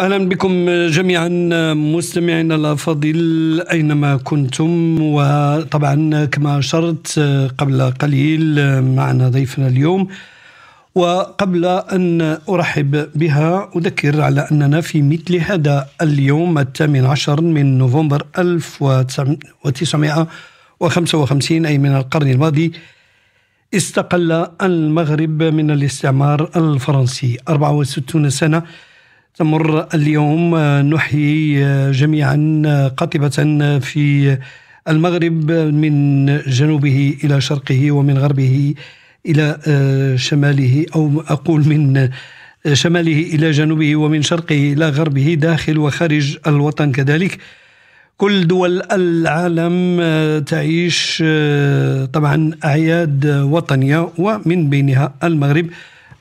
اهلا بكم جميعا مستمعينا الافاضل اينما كنتم وطبعا كما اشرت قبل قليل معنا ضيفنا اليوم وقبل ان ارحب بها اذكر على اننا في مثل هذا اليوم الثامن عشر من نوفمبر 1955 اي من القرن الماضي استقل المغرب من الاستعمار الفرنسي 64 سنه تمر اليوم آه، نحيي آه، جميعا آه، قاطبة في المغرب من جنوبه إلى شرقه ومن غربه إلى شماله أو أقول من شماله إلى جنوبه ومن شرقه إلى غربه داخل وخارج الوطن كذلك كل دول العالم تعيش طبعا أعياد وطنية ومن بينها المغرب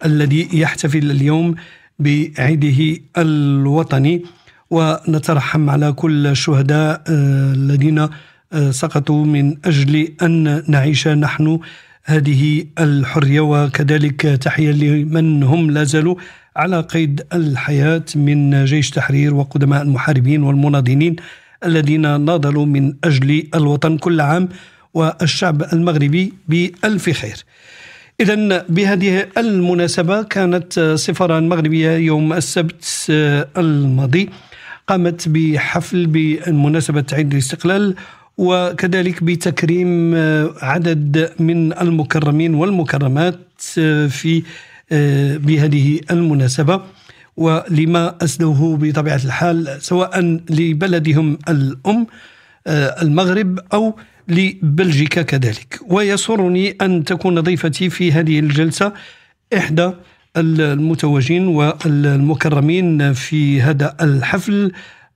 الذي يحتفل اليوم بعيده الوطني ونترحم على كل الشهداء آه، الذين آه، سقطوا من أجل أن نعيش نحن هذه الحرية وكذلك تحية لمن هم لا زالوا على قيد الحياة من جيش تحرير وقدماء المحاربين والمناضلين الذين ناضلوا من أجل الوطن كل عام والشعب المغربي بألف خير إذا بهذه المناسبة كانت سفارة المغربية يوم السبت آه، الماضي قامت بحفل بمناسبة عيد الاستقلال وكذلك بتكريم آه، عدد من المكرمين والمكرمات آه، في بهذه المناسبة ولما أسدوه بطبيعة الحال سواء لبلدهم الأم المغرب أو لبلجيكا كذلك ويسرني أن تكون ضيفتي في هذه الجلسة إحدى المتوجين والمكرمين في هذا الحفل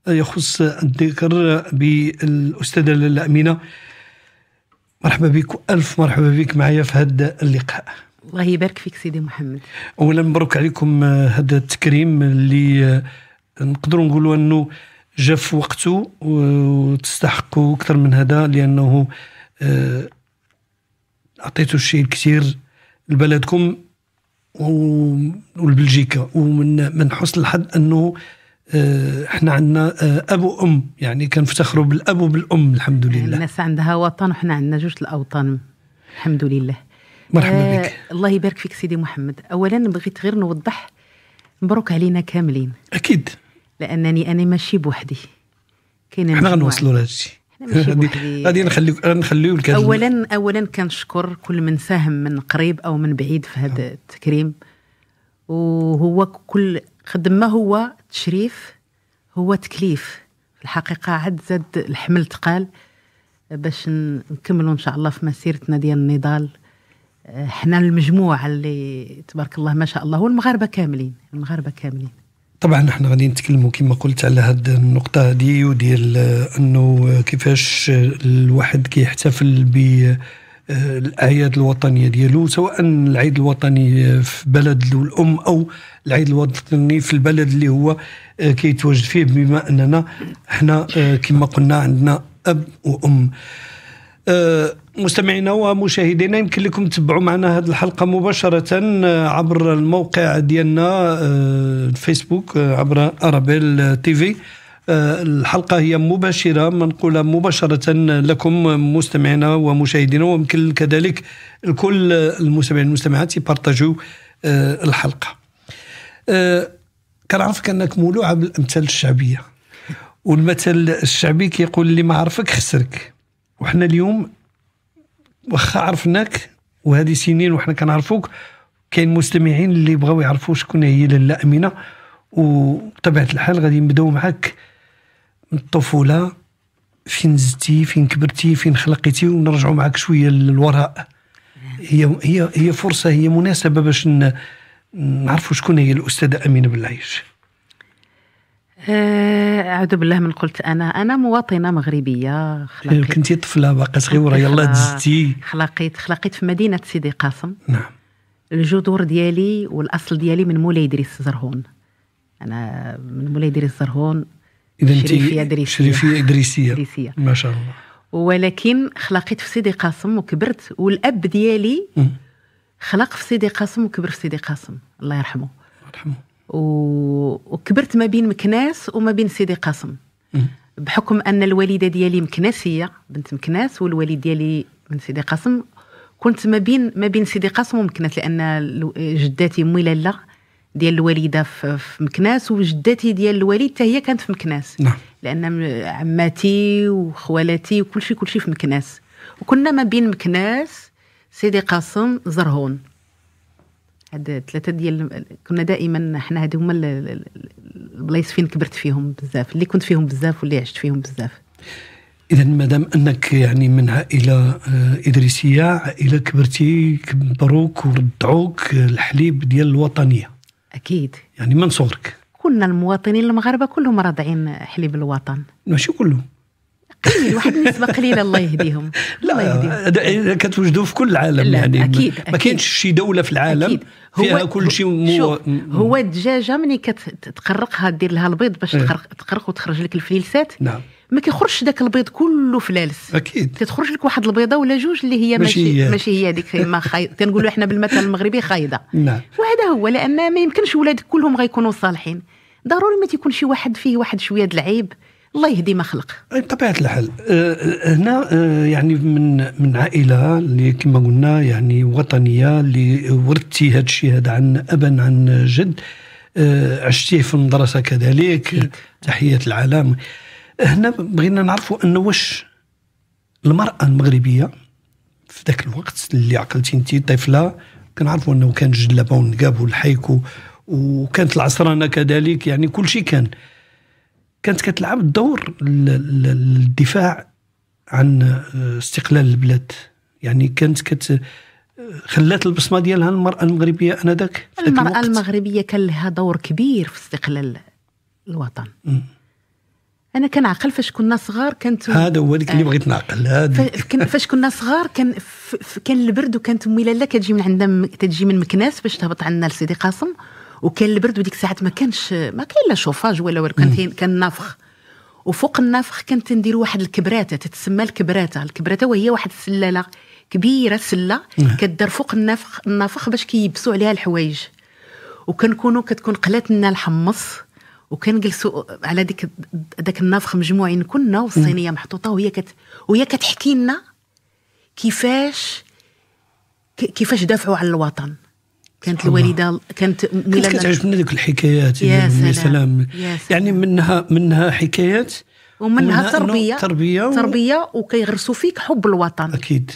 يخص الذكر بالأستاذة الأمينة مرحبا بك ألف مرحبا بك معي في هذا اللقاء الله يبارك فيك سيدي محمد اولا مبروك عليكم هذا التكريم اللي نقدروا نقولوا انه جا في وقته وتستحقوا اكثر من هذا لانه آه، اعطيتوا الشيء الكثير لبلدكم ولبلجيكا ومن من حسن الحظ انه آه، احنا عندنا آه، اب وام يعني كنفتخروا بالاب وبالام الحمد لله يعني الناس عندها وطن وحنا عندنا جوج الاوطان الحمد لله مرحبا بك الله يبارك فيك سيدي محمد اولا بغيت غير نوضح مبروك علينا كاملين اكيد لانني انا ماشي بوحدي كاينه حنا غنوصلوا لهذا الشيء غادي نخليو نخليو اولا اولا كنشكر كل من ساهم من قريب او من بعيد في هذا التكريم وهو كل قد ما هو تشريف هو تكليف في الحقيقه عاد زاد الحمل تقال باش نكملوا ان شاء الله في مسيرتنا ديال النضال حنا المجموعه اللي تبارك الله ما شاء الله والمغاربه كاملين المغاربه كاملين طبعا احنا غادي نتكلموا كما قلت على هاد النقطة هادي وديال انه كيفاش الواحد كيحتفل ب آه، الاعياد الوطنيه ديالو سواء العيد الوطني في بلد الام او العيد الوطني في البلد اللي هو آه، كيتواجد فيه بما اننا احنا آه، كما قلنا عندنا اب وام آه، مستمعينا ومشاهدينا يمكن لكم تتبعوا معنا هذه الحلقه مباشره آه، عبر الموقع ديالنا آه، الفيسبوك عبر ارابيل تي في الحلقه هي مباشره منقوله مباشره لكم مستمعينا ومشاهدينا ويمكن كذلك لكل المستمعين والمستمعات يبارطاجوا الحلقه كنعرفك انك مولوع بالامثال الشعبيه والمثل الشعبي كيقول اللي ما عرفك خسرك وحنا اليوم واخا عرفناك وهذه سنين وحنا كنعرفوك كاين مستمعين اللي بغاو يعرفوا شكون هي لاله امينه وبطبيعه الحال غادي نبداو معاك من الطفوله فين زدتي فين كبرتي فين خلقتي ونرجعوا معاك شويه للوراء هي هي هي فرصه هي مناسبه باش نعرفوا شكون هي الاستاذه امينه بالعيش آه، اعوذ بالله من قلت انا انا مواطنه مغربيه خلقيت إيه، كنتي طفله باقا صغيره يلا دزتي خلقيت خلقيت في مدينه سيدي قاسم نعم الجذور ديالي والاصل ديالي من مولاي ادريس زرهون انا من مولاي ادريس زرهون اذا انت ادريسيه شريفيه ادريسيه ادريسيه ما شاء الله ولكن خلقيت في سيدي قاسم وكبرت والاب ديالي خلق في سيدي قاسم وكبر في سيدي قاسم الله يرحمه الله يرحمه وكبرت ما بين مكناس وما بين سيدي قاسم بحكم ان الوالده ديالي مكناسيه بنت مكناس والوالد ديالي من سيدي قاسم كنت ما بين ما بين سيدي قاسم ومكناس لان جداتي امي لالا ديال الوالده في مكناس وجداتي ديال الوالد حتى هي كانت في مكناس نعم. لان عماتي وخوالاتي وكل شيء كل شيء في مكناس وكنا ما بين مكناس سيدي قاسم زرهون هاد ثلاثه ديال كنا دائما حنا هادو هما البلايص فين كبرت فيهم بزاف اللي كنت فيهم بزاف واللي عشت فيهم بزاف اذا مادام انك يعني من عائله آه، ادريسيه عائله كبرتي كبروك ورضعوك الحليب ديال الوطنيه اكيد يعني من صغرك كنا المواطنين المغاربه كلهم راضعين حليب الوطن ماشي كلهم إيه، واحد نسبه قليله الله يهديهم الله يهديهم كتوجدوا في كل العالم لا يعني اكيد ما كاينش شي دوله في العالم فيها هو كل شيء مو هو الدجاجه ملي كتقرقها دير لها البيض باش اه. تقرق, تقرق وتخرج لك الفليلسات نعم ما كيخرجش ذاك البيض كله فلالس اكيد كتخرج لك واحد البيضه ولا جوج اللي هي ماشي ماشي هي, هذيك ما خاي... كنقولوا احنا بالمثل المغربي خايضه نعم وهذا هو لان ما يمكنش ولادك كلهم غيكونوا صالحين ضروري ما تيكون شي واحد فيه واحد شويه العيب الله يهدي ما خلق بطبيعه الحال آه، آه، هنا آه، يعني من من عائله اللي كما قلنا يعني وطنيه اللي ورثتي هذا الشيء هذا عن ابا عن جد عشتيه في المدرسه كذلك تحيه العالم هنا بغينا نعرفوا ان واش المراه المغربيه في ذاك الوقت اللي عقلتي انت طفله كنعرفوا انه كان جلابه والنقاب والحيك وكانت العصرانه كذلك يعني كل شيء كان كانت كتلعب دور الدفاع عن آه، استقلال البلاد يعني كانت كت خلات البصمه ديالها المراه المغربيه انذاك المراه الوقت. المغربيه كان لها دور كبير في استقلال الوطن م. انا كنعقل فاش كنا صغار كانت هذا هو اللي آه. بغيت نعقل هذا فاش كنا صغار كان كان البرد وكانت امي لاله كتجي من عندها كتجي من مكناس باش تهبط عندنا لسيدي قاسم وكان البرد وديك الساعات ما كانش ما كاين لا شوفاج ولا والو كان كان نافخ وفوق النافخ كانت ندير واحد الكبراته تتسمى الكبراته الكبراته وهي واحد السلاله كبيره سله كدار فوق النافخ النافخ باش كيبسوا عليها الحوايج وكنكونوا كتكون قلات لنا الحمص وكنجلسوا على ديك داك النافخ مجموعين كنا والصينيه محطوطه وهي كت وهي كتحكي لنا كيفاش كيفاش دافعوا على الوطن كانت الوالده كانت كانت كتعجبنا ذوك الحكايات يا سلام, يا سلام. يعني منها منها حكايات ومنها تربيه تربيه و... تربيه وكيغرسوا فيك حب الوطن اكيد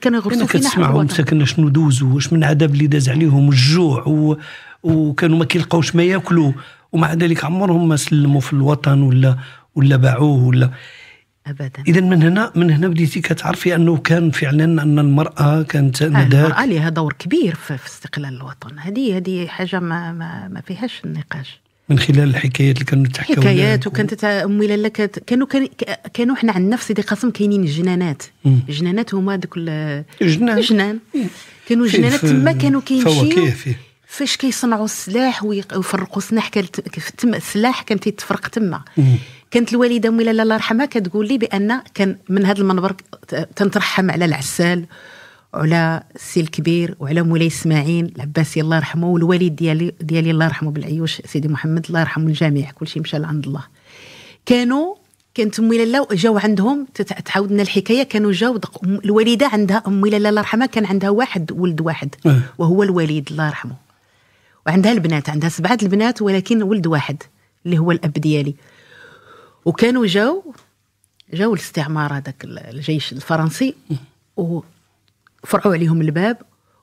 كانوا يغرسوا فينا كتسمعهم ساكنه شنو دوزوا واش من العذاب اللي داز عليهم الجوع و... وكانوا ما كيلقاوش ما ياكلوا ومع ذلك عمرهم ما سلموا في الوطن ولا ولا باعوه ولا ابدا اذا من هنا من هنا بديتي كتعرفي انه كان فعلا ان المراه كانت آه، المراه لها دور كبير في, استقلال الوطن هذه هذه حاجه ما ما, ما فيهاش النقاش من خلال الحكايات اللي كانوا تحكوا حكايات وكانت امي لاله كانوا كانوا حنا عندنا في سيدي قاسم كاينين الجنانات الجنانات هما دوك الجنان جنان كانوا جنانات تما كانوا كيمشيو فاش كيصنعوا السلاح ويفرقوا السلاح كانت السلاح كان تيتفرق تما كانت الوالده امي لاله الله يرحمها كتقول لي بان كان من هذا المنبر تنترحم على العسال وعلى السي الكبير وعلى مولاي اسماعيل العباسي الله يرحمه والوالد ديالي ديالي الله يرحمه بالعيوش سيدي محمد الله يرحمه الجميع كلشي مشى لعند الله كانوا كانت امي لاله جاو عندهم تعاود لنا الحكايه كانوا جاو الوالده عندها امي لاله الله يرحمها كان عندها واحد ولد واحد إيه. وهو الوالد الله يرحمه وعندها البنات عندها سبعه البنات ولكن ولد واحد اللي هو الاب ديالي وكانوا جاو جاو الاستعمار هذاك الجيش الفرنسي وفرعوا عليهم الباب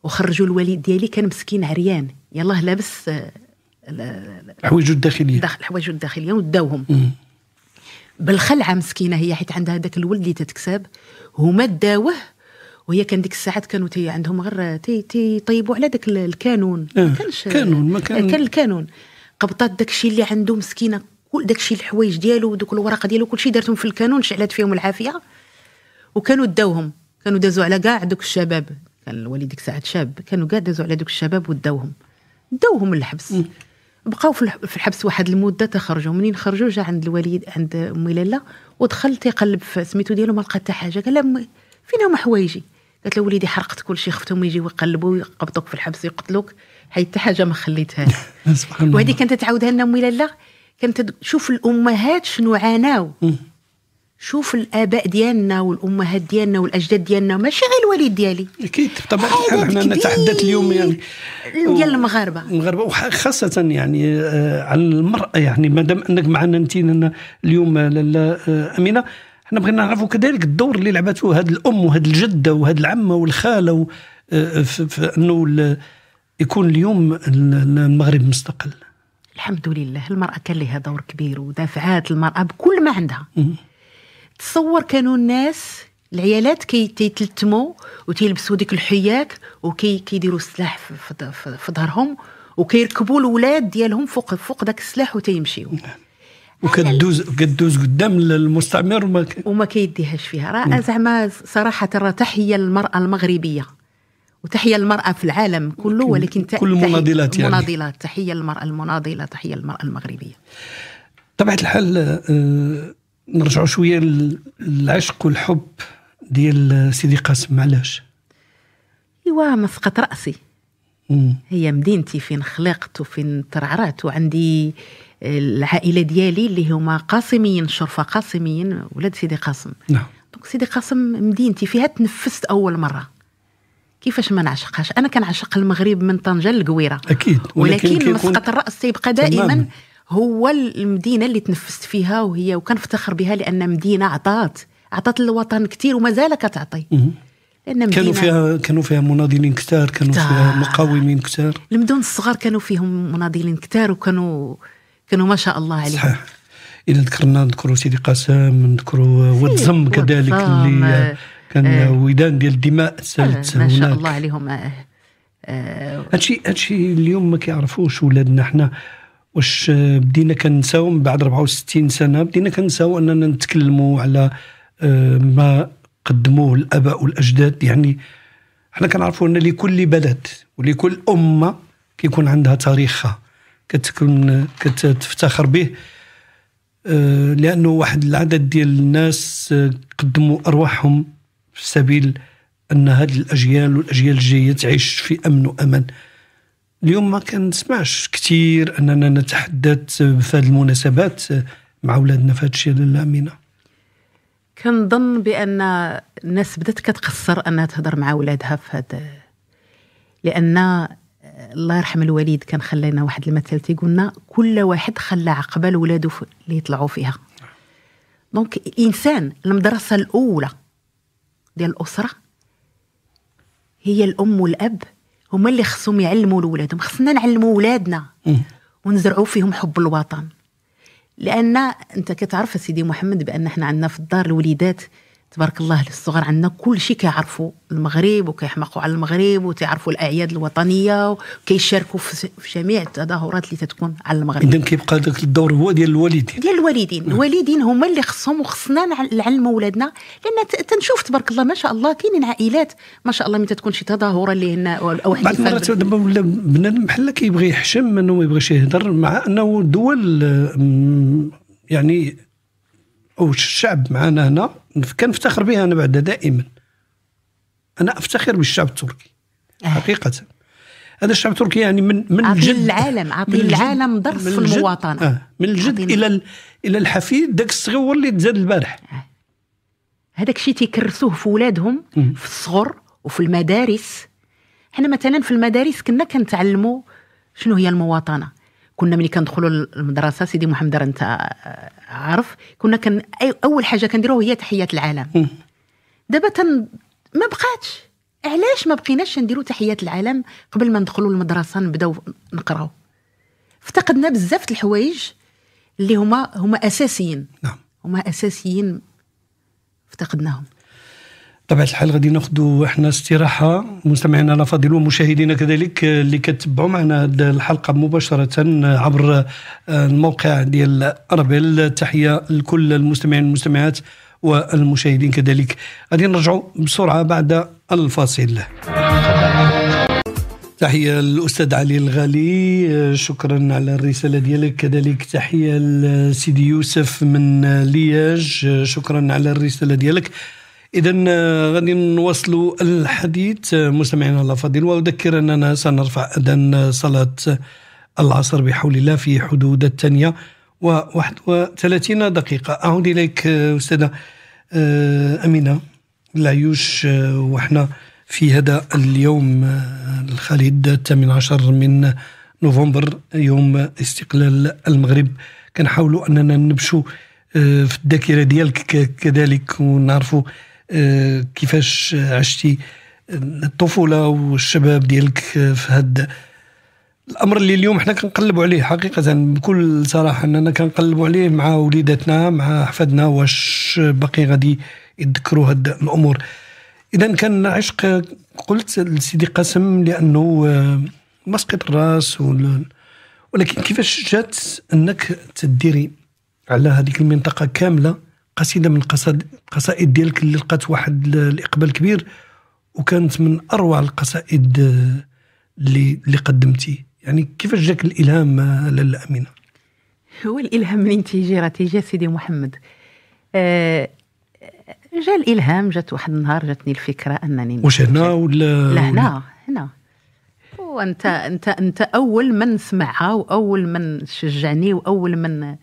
وخرجوا الوالد ديالي كان مسكين عريان يلاه لابس آه، الحوايج الداخليه داخل الحوايج الداخليه وداوهم بالخلعه مسكينه هي حيت عندها ذاك الولد اللي تتكساب هما داوه وهي كان ديك الساعات كانوا تي عندهم غير تي تي طيبوا على ذاك الكانون آه. ما كانش كانون ما كان آه، كان الكانون قبطات داك الشيء اللي عنده مسكينه كل داكشي الحوايج ديالو ودوك الورق ديالو كلشي دارتهم في الكانون شعلت فيهم العافيه وكانوا داوهم كانوا دازوا على كاع دوك الشباب كان الوالد ديك الساعه شاب كانوا كاع دازوا على دوك الشباب وداوهم داوهم للحبس بقاو في الحبس واحد المده تخرجوا منين خرجوا جا عند الوالد عند امي لالا ودخل تيقلب في سميتو ديالو ما لقى حتى حاجه قال امي فين هما حوايجي قالت له وليدي حرقت كل شيء خفتهم يجيو يقلبوا يقبضوك في الحبس يقتلوك حيت حتى حاجه ما خليتهاش وهذه كانت تعاودها لنا امي لالا كانت شوف الامهات شنو عاناو شوف الاباء ديالنا والامهات ديالنا والاجداد ديالنا ماشي غير الوالد ديالي اكيد بطبيعه الحال حنا نتحدث اليوم يعني ديال المغاربه المغاربه وخاصه يعني آه، على المراه يعني مادام انك معنا انت اليوم آه، لاله آه، امينه حنا بغينا نعرفوا كذلك الدور اللي لعبته هذه الام وهذه الجده وهذه العمه والخاله في انه يكون اليوم المغرب مستقل الحمد لله المرأة كان لها دور كبير ودافعات المرأة بكل ما عندها تصور كانوا الناس العيالات كيتلتموا وتيلبسوا ديك الحياك وكيديروا السلاح في ظهرهم وكيركبوا الولاد ديالهم فوق فوق داك السلاح وتيمشيو نعم. وكدوز كدوز قدام المستعمر وما ك... وما كيديهاش فيها راه زعما صراحه راه تحيه للمراه المغربيه وتحية للمرأة في العالم كله ولكن كل المناضلات يعني المناضلات تحية للمرأة المناضلة تحية للمرأة المغربية طبعا الحال آه، نرجعوا شوية للعشق والحب ديال سيدي قاسم علاش؟ ايوا مسقط راسي هي مدينتي فين خلقت وفين ترعرعت وعندي آه، العائله ديالي اللي هما قاسميين شرفه قاسميين ولاد سيدي قاسم نعم دونك سيدي قاسم مدينتي فيها تنفست اول مره كيفاش ما نعشقهاش انا كنعشق المغرب من طنجه للقويره اكيد ولكن, ولكن مسقط الراس تيبقى دائما هو المدينه اللي تنفست فيها وهي وكنفتخر بها لان مدينه عطات عطات للوطن كثير ومازال كتعطي لان كانوا فيها كانوا فيها مناضلين كثار كانوا كتار. فيها مقاومين كثار المدن الصغار كانوا فيهم مناضلين كثار وكانوا كانوا ما شاء الله عليهم صحيح اذا ذكرنا نذكروا سيدي قاسم نذكروا واتزم كذلك اللي كان آه. ودان ديال الدماء سالت آه. ما شاء الله عليهم آه، آه. هادشي هادشي اليوم ما كيعرفوش ولادنا حنا واش بدينا كنساو من بعد 64 سنه بدينا كنساو اننا نتكلموا على ما قدموه الاباء والاجداد يعني حنا كنعرفوا ان لكل بلد ولكل امه كيكون عندها تاريخها كتكون كتفتخر به لانه واحد العدد ديال الناس قدموا ارواحهم في سبيل ان هذه الاجيال والاجيال الجايه تعيش في امن وامان اليوم ما كنسمعش كثير اننا نتحدث في هذه المناسبات مع اولادنا في هذا الشيء للامينه كنظن بان الناس بدات كتقصر انها تهضر مع ولادها في هذا لان الله يرحم الوالد كان خلينا واحد المثل تيقولنا كل واحد خلى عقبه لولادو اللي يطلعوا فيها دونك الانسان المدرسه الاولى ديال الاسره هي الام والاب هما اللي خصهم يعلموا لولادهم خصنا نعلموا ولادنا إيه. ونزرعوا فيهم حب الوطن لان انت كتعرف سيدي محمد بان حنا عندنا في الدار الوليدات تبارك الله للصغار عندنا كل شيء كيعرفوا المغرب وكيحمقوا على المغرب وتعرفوا الاعياد الوطنيه وكيشاركوا في جميع التظاهرات اللي تتكون على المغرب اذا كيبقى ذاك الدور هو ديال الوالدين ديال الوالدين نعم. الوالدين هما اللي خصهم وخصنا نعلموا ولادنا لان تنشوف تبارك الله ما شاء الله كاينين عائلات ما شاء الله من تتكون شي تظاهره اللي هنا او بعض المرات دابا ولا بنادم بحال كيبغي يحشم انه ما يبغيش يهضر مع انه دول يعني او الشعب معنا هنا كنفتخر بها انا بعدا دائما انا افتخر بالشعب التركي أه. حقيقه هذا الشعب التركي يعني من من الجد العالم عطي العالم في المواطنه آه من الجد الى الى الحفيد داك الصغيور اللي تزاد البارح أه. هذاك الشيء تيكرسوه في ولادهم في الصغر وفي المدارس حنا مثلا في المدارس كنا كنتعلموا شنو هي المواطنه كنا ملي كندخلوا المدرسه سيدي محمد راه انت عارف كنا كان اول حاجه كنديروها هي تحيات العالم دابا تن ما بقاتش علاش ما بقيناش نديروا تحيات العالم قبل ما ندخلوا المدرسه نبداو نقراو افتقدنا بزاف الحوايج اللي هما هما اساسيين نعم هما اساسيين افتقدناهم بطبيعه الحال غادي ناخذوا احنا استراحه مستمعينا الافاضل ومشاهدينا كذلك اللي كتبعوا معنا الحلقه مباشره عبر آه، الموقع ديال اربل تحيه لكل المستمعين والمستمعات والمشاهدين كذلك غادي نرجعوا بسرعه بعد الفاصل تحية للأستاذ علي الغالي آه، شكرا على الرسالة ديالك كذلك تحية لسيدي يوسف من لياج آه، شكرا على الرسالة ديالك اذا آه، غادي نواصلوا الحديث آه، مستمعينا الافاضل واذكر اننا سنرفع اذان آه، صلاه العصر بحول الله في حدود الثانيه و31 دقيقه اعود اليك استاذه امينه العيوش وحنا في هذا اليوم الخالد الثامن عشر من نوفمبر يوم استقلال المغرب كنحاولوا اننا نبشو في الذاكره ديالك كذلك ونعرفوا أه، كيفاش عشتي الطفوله والشباب ديالك في هاد الامر اللي اليوم حنا كنقلبوا عليه حقيقه بكل صراحه اننا كنقلبوا عليه مع وليداتنا مع احفادنا واش باقي غادي يذكروا هاد الامور اذا كان عشق قلت لسيدي قاسم لانه آه، مسقط الراس ولكن كيفاش جات انك تديري على هذيك المنطقه كامله قصيده من قصائد ديالك اللي لقات واحد الاقبال كبير وكانت من اروع القصائد آه، اللي اللي قدمتي يعني كيفاش جاك الالهام آه، لالا امينه هو الالهام منين تيجي راه تيجي سيدي محمد جاء آه، جا الالهام جات واحد النهار جاتني الفكره انني واش هنا ولا لا هنا هنا وانت انت انت اول من سمعها واول من شجعني واول من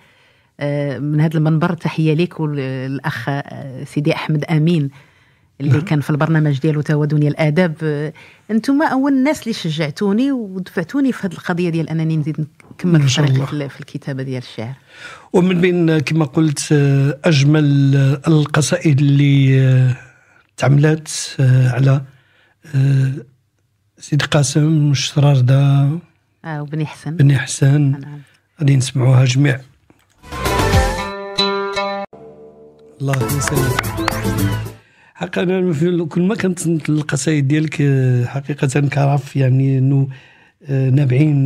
آه، من هذا المنبر تحيه لك والاخ آه، سيدي احمد امين اللي نعم. كان في البرنامج ديالو توا دنيا الاداب آه، انتم اول الناس اللي شجعتوني ودفعتوني في هذه القضيه ديال انني نزيد نكمل في في الكتابه ديال الشعر ومن بين كما قلت اجمل القصائد اللي تعملات على سيد قاسم الشرارده اه وبني حسن بني حسن نعم. غادي نسمعوها جميع الله يسلمك حقا انا كل ما كنت القصائد ديالك آه، حقيقه كرف يعني انه آه، نابعين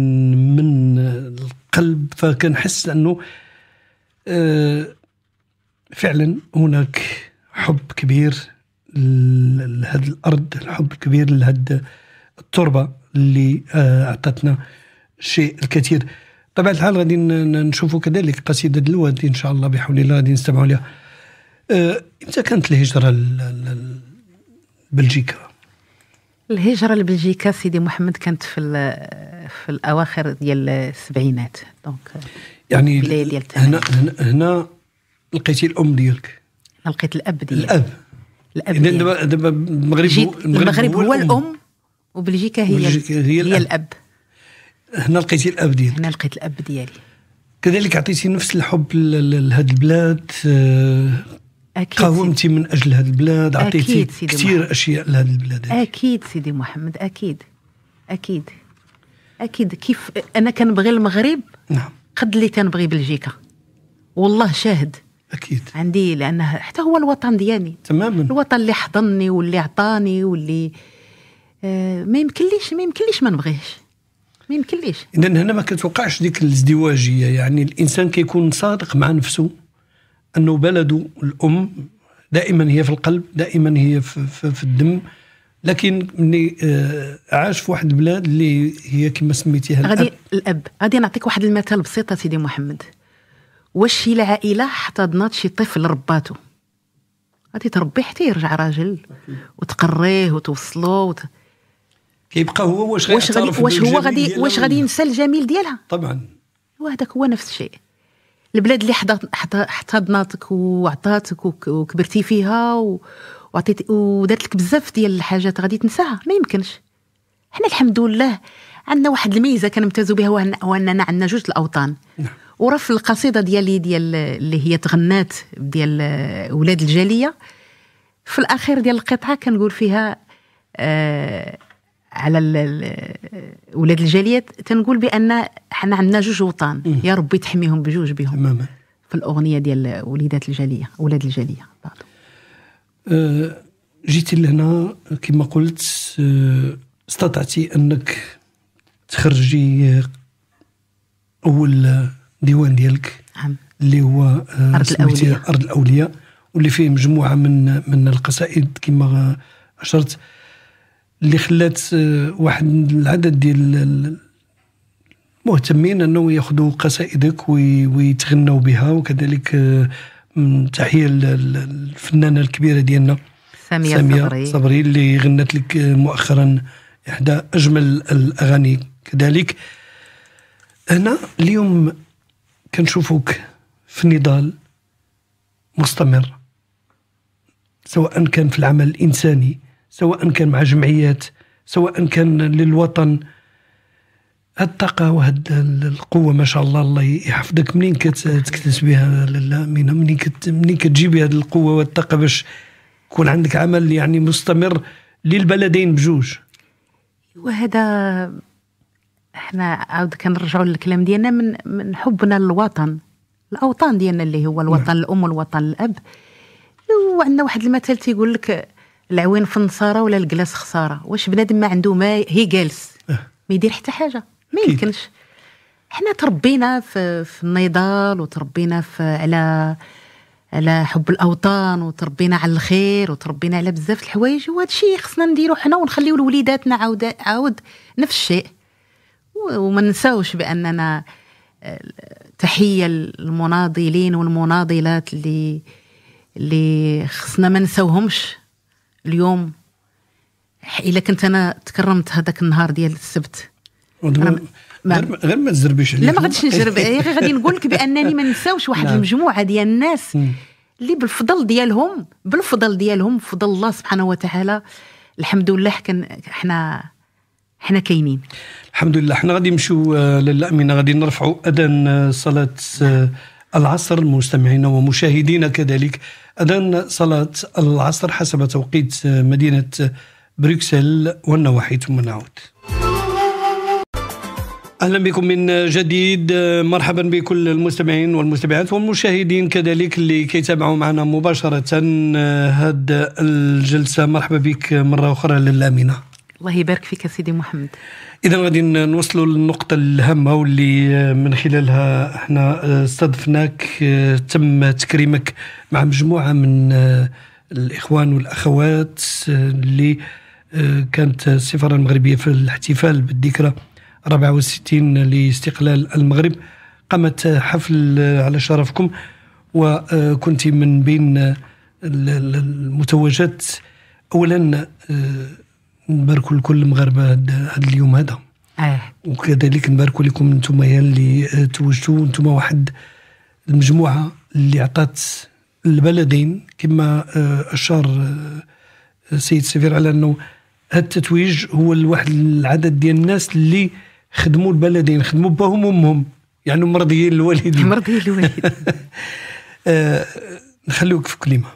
من القلب فكنحس انه آه، فعلا هناك حب كبير لهذا الارض الحب الكبير لهذا التربه اللي اعطتنا شيء الكثير طبعا الحال غادي نشوفوا كذلك قصيده الواد ان شاء الله بحول الله غادي نستمعوا لها امتى آه، كانت الهجره لبلجيكا؟ الهجره لبلجيكا سيدي محمد كانت في في الاواخر ديال السبعينات دونك euh, يعني ديال هنا هنا, هنا لقيتي الام ديالك لقيت الاب ديالك الاب الاب دابا دابا المغرب هو المغرب هو, هو الام وبلجيكا هي بلجيكا هي, هي الأب. الاب هنا لقيتي الاب ديالك هنا لقيت الاب ديالي كذلك عطيتي نفس الحب لهذه البلاد آه، أكيد قاومتي سيدي. من اجل هذه البلاد عطيتي كثير محمد. اشياء لهذه البلاد اكيد سيدي محمد اكيد اكيد اكيد كيف انا كنبغي المغرب نعم قد اللي تنبغي بلجيكا والله شاهد اكيد عندي لانه حتى هو الوطن ديالي تماما الوطن اللي حضني واللي عطاني واللي آه، ما يمكنليش ما يمكنليش ما نبغيهش ما يمكنليش اذا هنا ما كتوقعش ديك الازدواجيه يعني الانسان كيكون صادق مع نفسه أنه بلده الأم دائما هي في القلب دائما هي في, في, الدم لكن ملي آه، عاش في واحد البلاد اللي هي كما سميتيها غادي الاب غادي نعطيك واحد المثال بسيط سيدي محمد واش شي العائله احتضنت شي طفل رباته غادي تربي حتى يرجع راجل وتقريه وتوصلو وت... كيبقى هو واش غادي واش هو غادي واش غادي ينسى الجميل ديالها طبعا وهذاك هو نفس الشيء البلاد اللي احتضنتك وعطاتك وكبرتي فيها وعطيت ودارت لك بزاف ديال الحاجات غادي تنساها ما يمكنش حنا الحمد لله عندنا واحد الميزه كنمتازوا بها هو اننا عندنا جوج الاوطان نعم. وراه في القصيده ديالي ديال اللي هي تغنات ديال ولاد الجاليه في الاخير ديال القطعه كنقول فيها آه على اولاد الجاليات تنقول بان حنا عندنا جوج وطن مم. يا ربي تحميهم بجوج بهم تماما في الاغنيه ديال وليدات الجاليه اولاد الجاليه أه، جيتي لهنا كما قلت أه، استطعتي انك تخرجي أه، اول ديوان ديالك نعم. اللي هو ارض الاولياء ارض الاولياء واللي فيه مجموعه من من القصائد كما اشرت اللي خلات آه، واحد العدد ديال المهتمين انه ياخذوا قصائدك ويتغنوا بها وكذلك آه، تحيه للفنانه الكبيره ديالنا ساميه, سامية صبري. صبري اللي غنت لك آه، مؤخرا احدى اجمل الاغاني كذلك انا اليوم كنشوفك في نضال مستمر سواء كان في العمل الانساني سواء كان مع جمعيات سواء كان للوطن الطاقه وهاد القوه ما شاء الله الله يحفظك منين كتكتس بها لا منين كت منين كتجيب هاد القوه والطاقه باش يكون عندك عمل يعني مستمر للبلدين بجوج وهذا أيوة، احنا عاود كنرجعوا للكلام ديالنا من من حبنا للوطن الاوطان ديالنا اللي هو الوطن نعم. الام والوطن الاب وعندنا واحد المثل تيقول لك العوين في النصاره ولا الكلاس خساره واش بنادم ما عنده ما هي جالس أه. ما يدير حتى حاجه ما يمكنش حنا تربينا في, في النضال وتربينا في على على حب الاوطان وتربينا على الخير وتربينا على بزاف الحوايج وهذا الشيء خصنا نديرو حنا ونخليو لوليداتنا عاود عاود نفس الشيء وما ننساوش باننا آه، تحيه للمناضلين والمناضلات اللي اللي خصنا ما نساوهمش اليوم الا كنت انا تكرمت هذاك النهار ديال السبت ما غير ما تزربيش عليك لا ما غاديش نجرب غير إيه، غادي نقول لك بانني ما نساوش واحد نعم. المجموعه ديال الناس اللي بالفضل ديالهم بالفضل ديالهم فضل الله سبحانه وتعالى الحمد لله كان حنا حنا كاينين الحمد لله حنا غادي نمشيو آه، لاله غادي نرفعوا اذان آه، صلاه آه، العصر مستمعينا ومشاهدينا كذلك أذان صلاة العصر حسب توقيت مدينة بروكسل والنواحي ثم نعود اهلا بكم من جديد مرحبا بكل المستمعين والمستمعات والمشاهدين كذلك اللي كيتابعوا معنا مباشره هذه الجلسه مرحبا بك مره اخرى للامينه الله يبارك فيك سيدي محمد اذا غادي نوصلوا للنقطه الهامه واللي من خلالها احنا استضفناك تم تكريمك مع مجموعه من الاخوان والاخوات اللي كانت السفاره المغربيه في الاحتفال بالذكرى 64 لاستقلال المغرب قامت حفل على شرفكم وكنت من بين المتوجات اولا نباركوا لكل المغاربه هذا اليوم هذا آه. وكذلك نباركوا لكم انتم يا اللي آه، توجتوا انتم واحد المجموعه اللي عطات البلدين كما آه، اشار آه، السيد السفير على انه هذا التتويج هو لواحد العدد ديال الناس اللي خدموا البلدين خدموا باهم وامهم يعني مرضيين الوالدين مرضيين الوالدين نخلوك في كلمه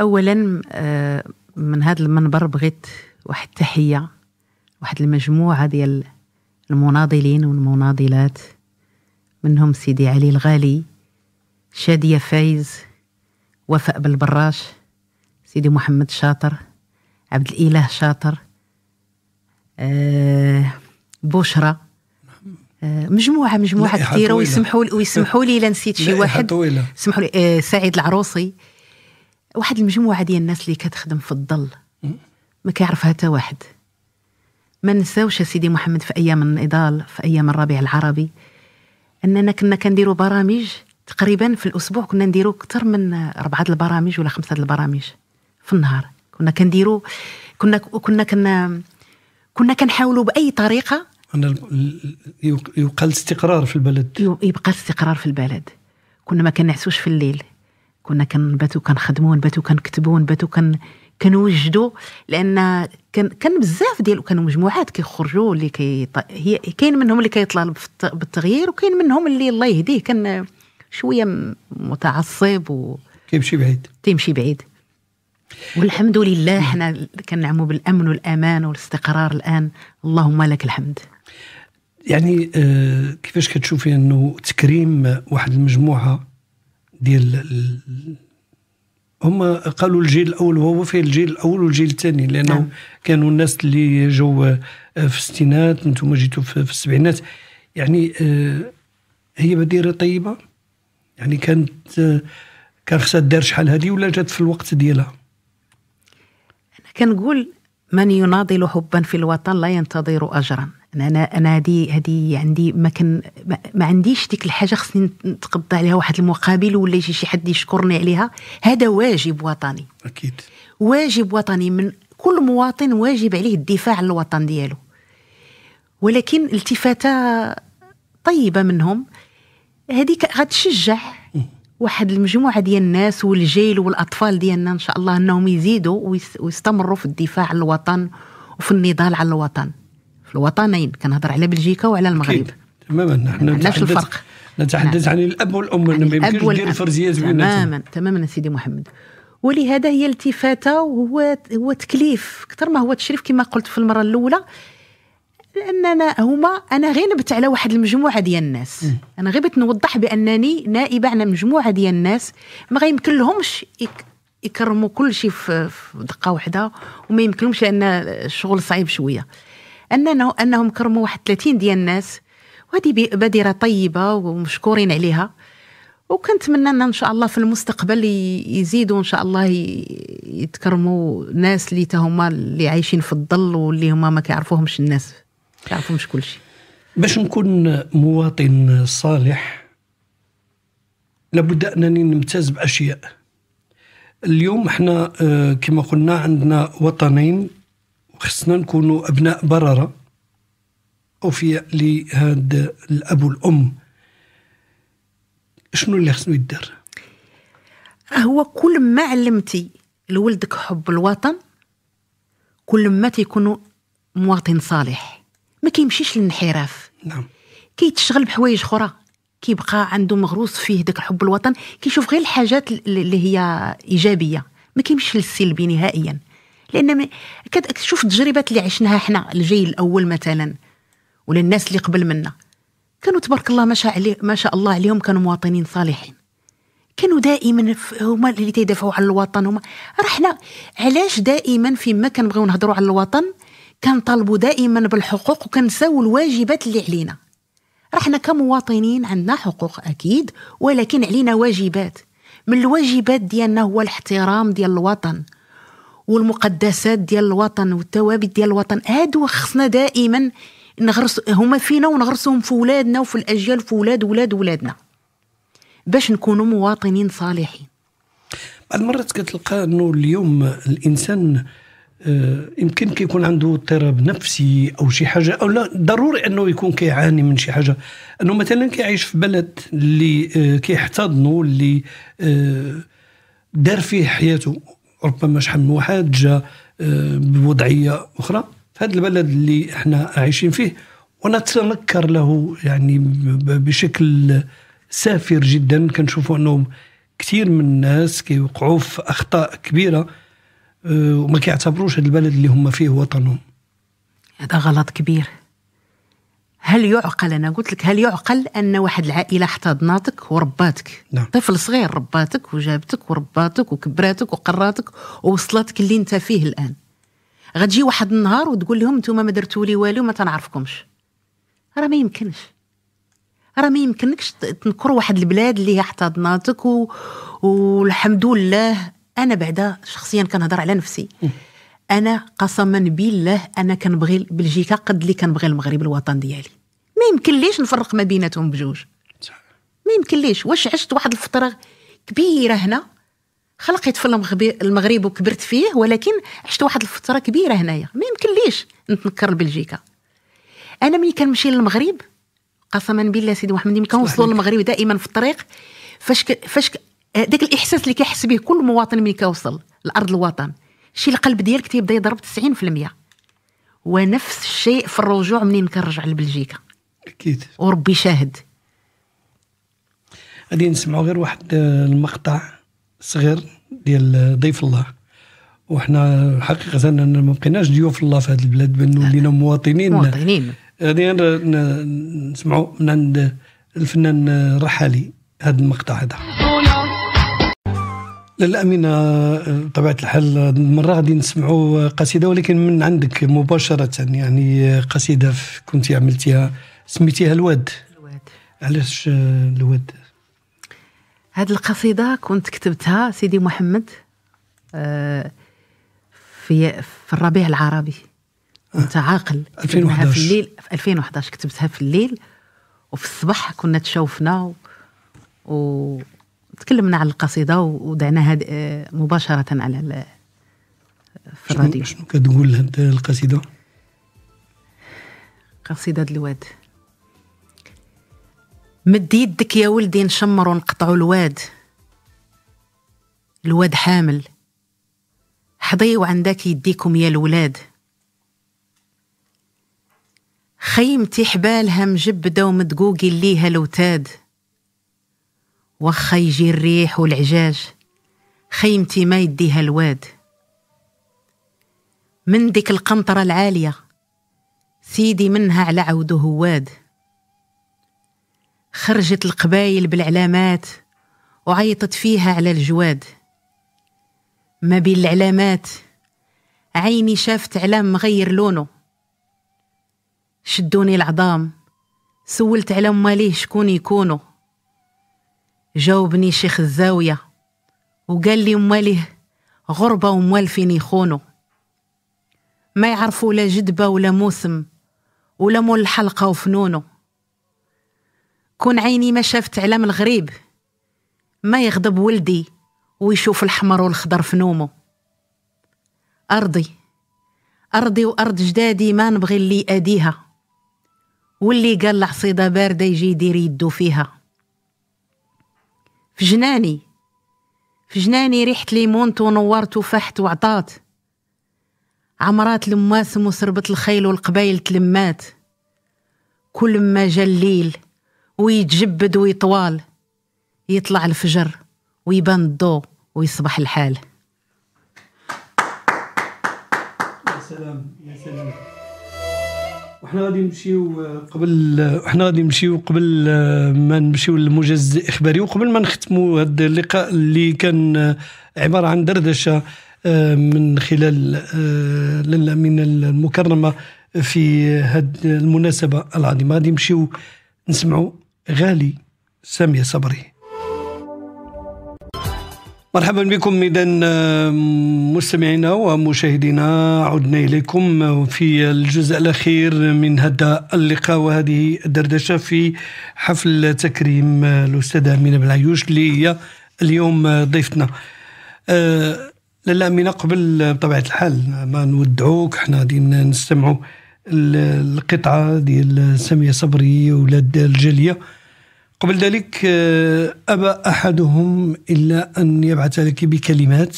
اولا آه من هذا المنبر بغيت واحد التحية واحد المجموعة ديال المناضلين والمناضلات منهم سيدي علي الغالي شادية فايز وفاء بالبراش سيدي محمد شاطر عبد الإله شاطر آه بشرى آه، مجموعة مجموعة كثيرة ويسمحوا ويسمحوا لي إلا نسيت شي واحد سمحوا لي آه سعيد العروسي واحد المجموعه ديال الناس اللي كتخدم في الظل ما كيعرفها حتى واحد ما نساوش سيدي محمد في ايام النضال في ايام الربيع العربي اننا كنا كنديروا برامج تقريبا في الاسبوع كنا نديروا اكثر من اربعه البرامج ولا خمسه البرامج في النهار كنا كنديروا كنا كنا كنا كنا كنحاولوا باي طريقه ان يبقى الاستقرار في البلد يبقى الاستقرار في البلد كنا ما كنعسوش في الليل كنا كنباتو كنخدمو نباتو كنكتبو نباتو كن كنوجدوا لان كان كان بزاف ديال كانوا مجموعات كيخرجوا اللي كي هي كاين منهم اللي كيطلع بالتغيير وكاين منهم اللي الله يهديه كان شويه متعصب و كيمشي بعيد كيمشي بعيد والحمد لله حنا كنعموا بالامن والامان والاستقرار الان اللهم لك الحمد يعني آه، كيفاش كتشوفي انه تكريم واحد المجموعه ديال هما قالوا الجيل الاول وهو فيه الجيل الاول والجيل الثاني لانه نعم. كانوا الناس اللي جو في الستينات انتم جيتوا في السبعينات يعني آه، هي بديره طيبه يعني كانت آه، كان خصها دار شحال هذه ولا جات في الوقت ديالها انا كنقول من يناضل حبا في الوطن لا ينتظر اجرا انا انا انا هذه هذه عندي ما كان ما عنديش ديك الحاجه خصني نتقبض عليها واحد المقابل ولا يجي شي حد يشكرني عليها هذا واجب وطني اكيد واجب وطني من كل مواطن واجب عليه الدفاع عن الوطن ديالو ولكن التفاته طيبه منهم هذيك غتشجع واحد المجموعه ديال الناس والجيل والاطفال ديالنا ان شاء الله انهم يزيدوا ويستمروا في الدفاع عن الوطن وفي النضال على الوطن الوطنين كنهضر على بلجيكا وعلى المغرب تماما نحن نفس الفرق نتحدث نعم. عن الاب والام ما يمكنش ندير فرزيات بيناتهم تماما تماما سيدي محمد ولهذا هي التفاته وهو هو تكليف اكثر ما هو تشريف كما قلت في المره الاولى لاننا هما انا غير نبت على واحد المجموعه ديال الناس م. انا غير بغيت نوضح بانني نائبه على مجموعه ديال الناس ما غيمكن لهمش يكرموا كل شيء في دقه واحده وما يمكنهمش لان الشغل صعيب شويه اننا انهم كرموا واحد 30 ديال الناس وهذه بادره طيبه ومشكورين عليها وكنتمنى ان ان شاء الله في المستقبل يزيدوا ان شاء الله يتكرموا ناس اللي هما اللي عايشين في الظل واللي هما ما كيعرفوهمش الناس ما كيعرفوهمش كلشي باش نكون مواطن صالح لابد انني نمتاز باشياء اليوم احنا آه، كما قلنا عندنا وطنين خصنا نكونوا ابناء برره اوفياء لهذا الاب والام شنو اللي خصنا يدار هو كل ما علمتي لولدك حب الوطن كل ما تيكون مواطن صالح ما كيمشيش للانحراف نعم كيتشغل بحوايج اخرى كيبقى عنده مغروس فيه داك حب الوطن كيشوف غير الحاجات اللي هي ايجابيه ما كيمشيش للسلبي نهائيا لان شوف التجربات اللي عشناها حنا الجيل الاول مثلا ولا الناس اللي قبل منا كانوا تبارك الله ما شاء علي ما شاء الله عليهم كانوا مواطنين صالحين كانوا دائما هما اللي تيدافعوا على الوطن هما راه حنا علاش دائما فيما كنبغيو نهضروا على الوطن كنطالبوا دائما بالحقوق وكنساو الواجبات اللي علينا راه حنا كمواطنين عندنا حقوق اكيد ولكن علينا واجبات من الواجبات ديالنا هو الاحترام ديال الوطن والمقدسات ديال الوطن والثوابت ديال الوطن هادو خصنا دائما نغرس هما فينا ونغرسهم في ولادنا وفي الاجيال في ولاد ولاد ولادنا باش نكونوا مواطنين صالحين بعض المرات كتلقى انه اليوم الانسان آه، يمكن كيكون عنده اضطراب نفسي او شي حاجه او لا ضروري انه يكون كيعاني من شي حاجه انه مثلا كيعيش في بلد اللي آه، كيحتضنه اللي آه، دار فيه حياته ربما شحال من واحد جا آه، بوضعيه اخرى في هذا البلد اللي احنا عايشين فيه ونتنكر له يعني بشكل سافر جدا كنشوفوا انهم كثير من الناس كيوقعوا في اخطاء كبيره آه، وما كيعتبروش هذا البلد اللي هم فيه وطنهم هذا غلط كبير هل يعقل انا قلت لك هل يعقل ان واحد العائله احتضناتك ورباتك نعم. طفل صغير رباتك وجابتك ورباتك وكبراتك وقراتك ووصلتك اللي انت فيه الان غتجي واحد النهار وتقول لهم انتم ما درتوا لي والو ما تنعرفكمش راه ما يمكنش راه ما يمكنكش تنكر واحد البلاد اللي هي احتضناتك و... والحمد لله انا بعدا شخصيا كنهضر على نفسي انا قسما بالله انا كنبغي بلجيكا قد اللي كنبغي المغرب الوطن ديالي ما ليش نفرق ما بيناتهم بجوج ما ليش واش عشت واحد الفتره كبيره هنا خلقت في المغرب وكبرت فيه ولكن عشت واحد الفتره كبيره هنايا ما ليش نتنكر لبلجيكا انا ملي كنمشي للمغرب قسما بالله سيدي محمد ملي كنوصلوا للمغرب دائما في الطريق فاش ك... فاش ك... آه، داك الاحساس اللي كيحس به كل مواطن ملي كيوصل لارض الوطن شي القلب ديالك تيبدا يضرب 90% ونفس الشيء في الرجوع منين كنرجع لبلجيكا اكيد وربي شاهد غادي نسمعوا غير واحد آه، المقطع صغير ديال آه، ضيف الله وحنا حقيقه اننا ما بقيناش ضيوف الله في هذه البلاد بان ولينا مواطنين مواطنين غادي نسمعوا من عند الفنان الرحالي آه، هذا المقطع هذا للأمينة طبيعة الحال مرة غادي نسمعوا قصيدة ولكن من عندك مباشرة يعني قصيدة كنت عملتيها سميتيها الواد الواد علاش الواد هاد القصيدة كنت كتبتها سيدي محمد آه، في في الربيع العربي آه. كنت عاقل 2011 في الليل في 2011 كتبتها في الليل وفي الصباح كنا تشوفنا و... تكلمنا على القصيده ودعناها آه، مباشره على في الراديو شنو كتقول هاد القصيده قصيده الواد مد يدك يا ولدي نشمر ونقطعو الواد الواد حامل حضيو عندك يديكم يا الولاد خيمتي حبالها مجبدة ومدقوقي ليها لوتاد وخا يجي الريح والعجاج خيمتي ما يديها الواد من ديك القنطرة العالية سيدي منها على عوده هواد خرجت القبايل بالعلامات وعيطت فيها على الجواد ما بين العلامات عيني شافت علام مغير لونه شدوني العظام سولت على ماليه شكون يكونوا جاوبني شيخ الزاوية وقال لي ماليه غربة ومال فين يخونو ما يعرفوا لا جدبة ولا موسم ولا مول الحلقة وفنونو كون عيني ما شافت علام الغريب ما يغضب ولدي ويشوف الحمر والخضر في نومه أرضي أرضي وأرض جدادي ما نبغي اللي أديها واللي قال العصيدة باردة يجي يدير يدو فيها في جناني في جناني ريحت ليمونت ونورت وفحت وعطات عمرات المواسم وسربت الخيل والقبايل تلمات كل ما جا الليل ويتجبد ويطوال يطلع الفجر ويبان الضو ويصبح الحال يا سلام يا سلام احنا غادي نمشيو آه, قبل احنا غادي نمشيو قبل آه, ما نمشيو للمجز الاخباري وقبل ما نختموا هذا اللقاء اللي كان آه, عباره عن دردشه من خلال من المكرمه في هذه المناسبه العظيمه غادي نمشيو نسمعوا غالي ساميه صبري مرحبا بكم اذا آه، مستمعينا ومشاهدينا عدنا اليكم في الجزء الاخير من هذا اللقاء وهذه الدردشه في حفل تكريم الاستاذه امينه بالعيوش اللي هي اليوم ضيفتنا. لاله امينه قبل بطبيعه الحال ما نودعوك حنا غادي نستمعوا القطعه ديال ساميه صبري ولاد الجاليه قبل ذلك آه، أبى أحدهم إلا أن يبعث لك بكلمات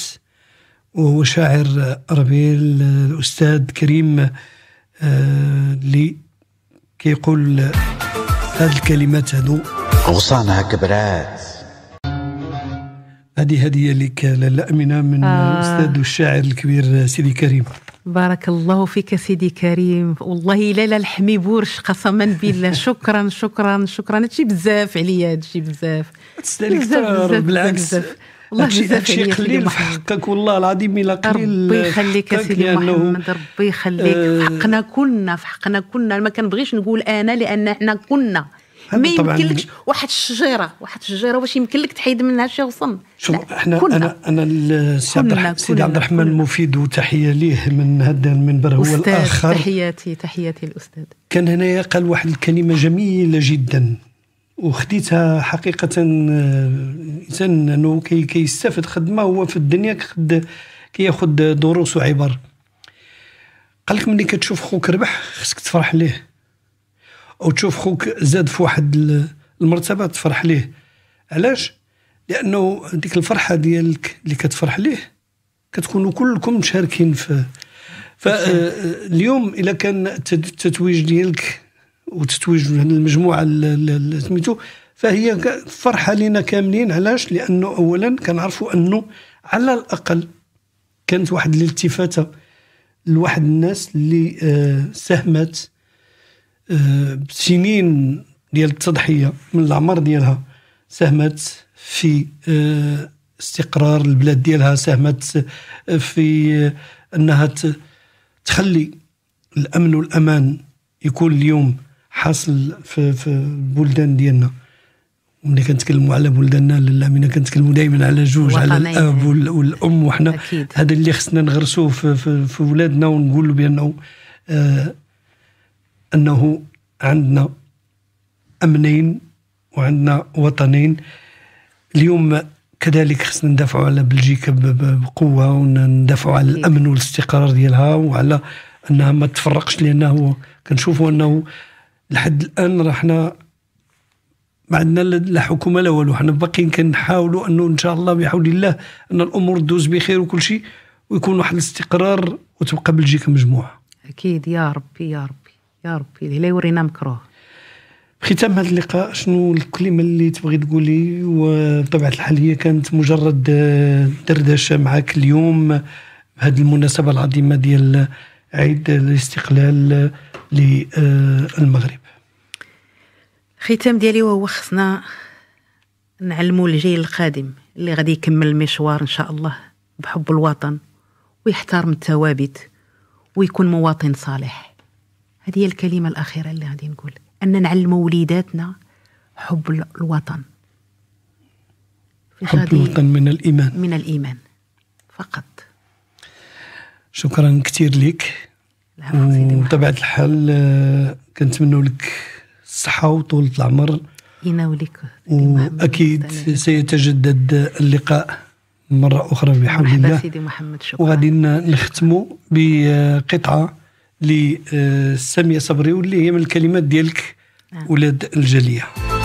وهو شاعر عربي الأستاذ كريم اللي آه، كيقول آه، هذه الكلمات هذو غصانها كبرات هذه هدية لك للأمنة من آه. الشاعر الكبير سيدي كريم بارك الله فيك سيدي كريم والله لا لا الحمي بورش قسما بالله شكرا شكرا شكرا هادشي بزاف عليا هادشي بزاف كثر بالعكس والله هادشي قليل في حقك والله العظيم الا قليل ربي يخليك سيدي محمد ربي يخليك في آه، حقنا كنا في حقنا كنا ما كنبغيش نقول انا لان احنا كنا ما يمكنلكش واحد الشجيره واحد الشجيره واش يمكن لك تحيد منها شي غصن شوف احنا كلنا. انا انا السي عبد الرحمن المفيد وتحيه ليه من هذا المنبر هو الاخر تحياتي تحياتي الاستاذ كان هنايا قال واحد الكلمه جميله جدا وخديتها حقيقه الانسان آه، انه كيستافد خدمه هو في الدنيا كياخذ كي دروس وعبر قالك ملي كتشوف خوك ربح خصك تفرح ليه او تشوف خوك زاد في واحد المرتبه تفرح ليه علاش لانه ديك الفرحه ديالك اللي كتفرح ليه كتكونوا كلكم مشاركين في فاليوم آه، الا كان التتويج ديالك وتتويج المجموعه اللي سميتو فهي فرحه لينا كاملين علاش لانه اولا كنعرفوا انه على الاقل كانت واحد الالتفاته لواحد الناس اللي آه، ساهمت سنين ديال التضحيه من العمر ديالها ساهمت في آه، استقرار البلاد ديالها ساهمت آه، في آه، انها تخلي الامن والامان يكون اليوم حاصل في, في البلدان ديالنا ملي كنتكلموا على بلداننا لله منا كنتكلموا دائما على جوج على الاب والام وحنا هذا اللي خصنا نغرسوه في, في, في ولادنا ونقول بانه آه أنه عندنا أمنين وعندنا وطنين اليوم كذلك خصنا ندافعوا على بلجيكا بقوه وندافعوا على الامن والاستقرار ديالها وعلى انها ما تفرقش لانه كنشوفوا انه لحد الان رحنا ما عندنا لا حكومه لا والو حنا باقيين كنحاولوا انه ان شاء الله بحول الله ان الامور تدوز بخير وكل شيء ويكون واحد الاستقرار وتبقى بلجيكا مجموعه اكيد يا ربي يا رب يا ربي لا يورينا مكروه ختام هذا اللقاء شنو الكلمه اللي تبغي تقولي وبطبيعه الحال هي كانت مجرد آه، دردشه معك اليوم آه، بهذه المناسبه العظيمه ديال عيد الاستقلال آه، للمغرب ختام ديالي وهو خصنا نعلموا الجيل القادم اللي غادي يكمل المشوار ان شاء الله بحب الوطن ويحترم الثوابت ويكون مواطن صالح هذه هي الكلمة الأخيرة اللي غادي نقول أن نعلموا وليداتنا حب الوطن حب الوطن من الإيمان من الإيمان فقط شكرا كثير لك وطبعا الحال آه، كنتمنوا لك الصحة وطولة العمر يناولك وأكيد سيتجدد اللقاء مرة أخرى بحول الله سيدي محمد شكرا وغادي نختموا بقطعة لساميه صبري واللي هي من الكلمات ديالك نعم. ولاد الجاليه